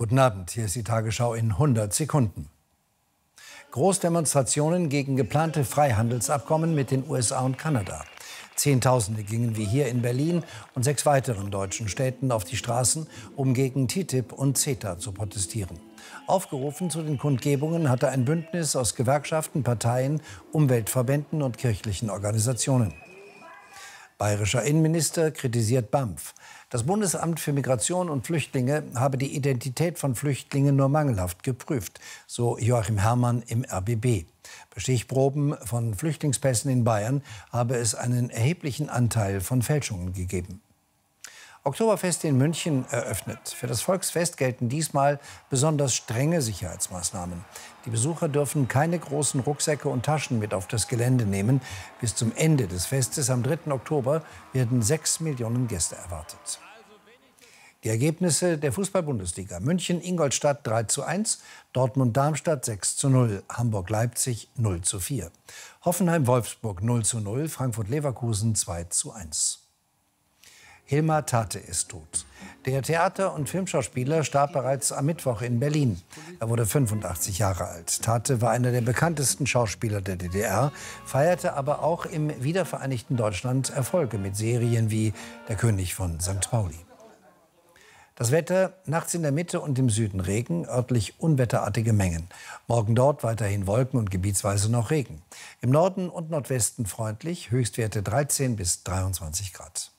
Guten Abend, hier ist die Tagesschau in 100 Sekunden. Großdemonstrationen gegen geplante Freihandelsabkommen mit den USA und Kanada. Zehntausende gingen wie hier in Berlin und sechs weiteren deutschen Städten auf die Straßen, um gegen TTIP und CETA zu protestieren. Aufgerufen zu den Kundgebungen hatte ein Bündnis aus Gewerkschaften, Parteien, Umweltverbänden und kirchlichen Organisationen. Bayerischer Innenminister kritisiert BAMF. Das Bundesamt für Migration und Flüchtlinge habe die Identität von Flüchtlingen nur mangelhaft geprüft, so Joachim Herrmann im RBB. Bei Stichproben von Flüchtlingspässen in Bayern habe es einen erheblichen Anteil von Fälschungen gegeben. Oktoberfest in München eröffnet. Für das Volksfest gelten diesmal besonders strenge Sicherheitsmaßnahmen. Die Besucher dürfen keine großen Rucksäcke und Taschen mit auf das Gelände nehmen. Bis zum Ende des Festes am 3. Oktober werden 6 Millionen Gäste erwartet. Die Ergebnisse der Fußball-Bundesliga. München, Ingolstadt 3 zu 1, Dortmund, Darmstadt 6 zu 0, Hamburg, Leipzig 0 zu 4, Hoffenheim, Wolfsburg 0 zu 0, Frankfurt, Leverkusen 2 zu 1. Hilmar Tate ist tot. Der Theater- und Filmschauspieler starb bereits am Mittwoch in Berlin. Er wurde 85 Jahre alt. Tate war einer der bekanntesten Schauspieler der DDR, feierte aber auch im wiedervereinigten Deutschland Erfolge mit Serien wie Der König von St. Pauli. Das Wetter, nachts in der Mitte und im Süden Regen, örtlich unwetterartige Mengen. Morgen dort weiterhin Wolken und gebietsweise noch Regen. Im Norden und Nordwesten freundlich, Höchstwerte 13 bis 23 Grad.